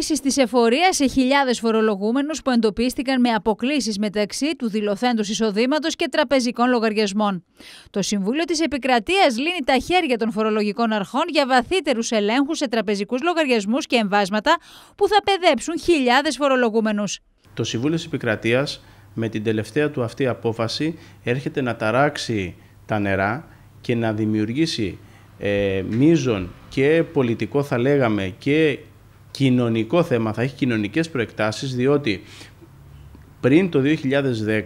Επίση, της εφορίας σε χιλιάδες φορολογούμενους που εντοπίστηκαν με αποκλήσει μεταξύ του δηλωθέντος εισοδήματος και τραπεζικών λογαριασμών. Το Συμβούλιο της Επικρατείας λύνει τα χέρια των φορολογικών αρχών για βαθύτερους ελέγχους σε τραπεζικούς λογαριασμούς και εμβάσματα που θα παιδέψουν χιλιάδες φορολογούμενους. Το Συμβούλιο της Επικρατείας, με την τελευταία του αυτή απόφαση, έρχεται να ταράξει τα νερά και να δημιουργήσει ε, μείζον και πολιτικό θα λέγαμε και κοινωνικό θέμα, θα έχει κοινωνικές προεκτάσεις διότι πριν το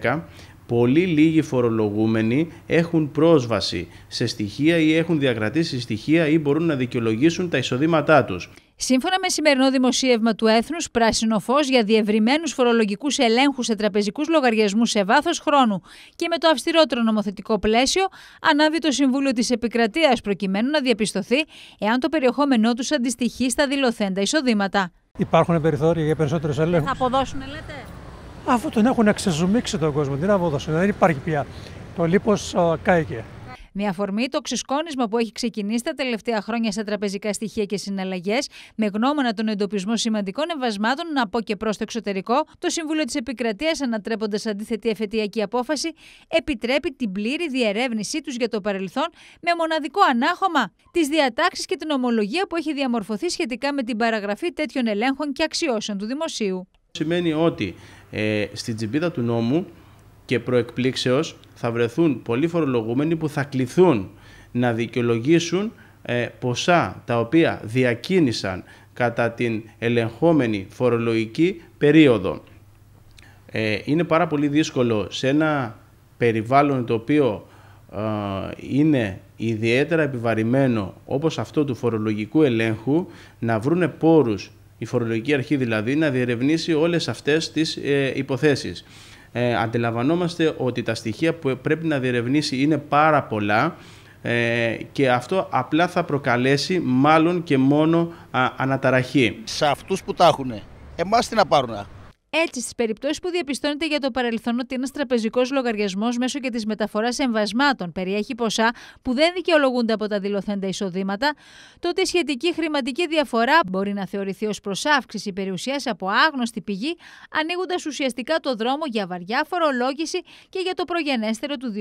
2010 πολύ λίγοι φορολογούμενοι έχουν πρόσβαση σε στοιχεία ή έχουν διακρατήσει στοιχεία ή μπορούν να δικαιολογήσουν τα εισοδήματά τους. Σύμφωνα με σημερινό δημοσίευμα του Έθνους, πράσινο φως για διευρυμένους φορολογικούς ελέγχους σε τραπεζικούς λογαριασμούς σε βάθος χρόνου και με το αυστηρότερο νομοθετικό πλαίσιο, ανάβει το Συμβούλιο της Επικρατείας προκειμένου να διαπιστωθεί εάν το περιεχόμενό τους αντιστοιχεί στα δηλωθέντα εισοδήματα. Υπάρχουν περιθώρια για περισσότερους ελέγχους. Θα αποδώσουν, λέτε. Αφού τον έχουν ξεζουμίξει τον κόσμο, τι να αποδώσουν, δεν υπάρχει πια. Το λίπος κάηκε. Με αφορμή το ξυσκόνισμα που έχει ξεκινήσει τα τελευταία χρόνια σε τραπεζικά στοιχεία και συναλλαγές, με γνώμονα τον εντοπισμό σημαντικών εμβασμάτων από και προς το εξωτερικό, το Συμβούλιο της Επικρατείας, ανατρέποντας αντίθετη εφετειακή απόφαση, επιτρέπει την πλήρη διερεύνησή τους για το παρελθόν με μοναδικό ανάχωμα τις διατάξεις και την ομολογία που έχει διαμορφωθεί σχετικά με την παραγραφή τέτοιων ελέγχων και αξιώσεων του δημοσίου. Σημαίνει ότι ε, στην τσιμπίδα του νόμου και προεκπλήξεως θα βρεθούν πολλοί φορολογούμενοι που θα κληθούν να δικαιολογήσουν ε, ποσά τα οποία διακίνησαν κατά την ελεγχόμενη φορολογική περίοδο. Ε, είναι πάρα πολύ δύσκολο σε ένα περιβάλλον το οποίο ε, είναι ιδιαίτερα επιβαρημένο όπως αυτό του φορολογικού ελέγχου να βρούνε πόρους η φορολογική αρχή δηλαδή να διερευνήσει όλες αυτές τις υποθέσεις ε, αντιλαμβανόμαστε ότι τα στοιχεία που πρέπει να διερευνήσει είναι πάρα πολλά ε, και αυτό απλά θα προκαλέσει μάλλον και μόνο αναταραχή. Σε αυτούς που τα έχουν, εμάς τι να πάρουν έτσι, στις περιπτώσεις που διαπιστώνεται για το παρελθόν ότι ένας τραπεζικός λογαριασμός μέσω και της μεταφοράς εμβασμάτων περιέχει ποσά που δεν δικαιολογούνται από τα δηλωθέντα εισοδήματα, τότε η σχετική χρηματική διαφορά μπορεί να θεωρηθεί ως προσάυξη περιουσίας από άγνωστη πηγή, ανοίγοντας ουσιαστικά το δρόμο για βαριά φορολόγηση και για το προγενέστερο του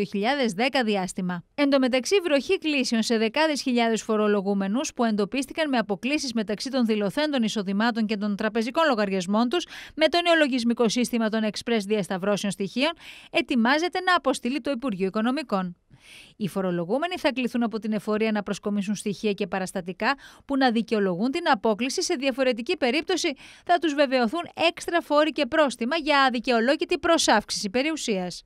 2010 διάστημα. Εν τω μεταξύ, βροχή κλήσεων σε δεκάδες χιλιάδες φορολογούμενους που εντοπίστηκαν με αποκλήσεις μεταξύ των δηλωθέντων εισοδημάτων και των τραπεζικών λογαριασμών τους με τον λογισμικό σύστημα των εξπρές διασταυρώσεων στοιχείων ετοιμάζεται να αποστείλει το Υπουργείο Οικονομικών. Οι φορολογούμενοι θα κληθούν από την εφορία να προσκομίσουν στοιχεία και παραστατικά που να δικαιολογούν την απόκληση. Σε διαφορετική περίπτωση θα τους βεβαιωθούν έξτρα φόροι και πρόστιμα για αδικαιολόγητη προσάυξηση περιουσίας.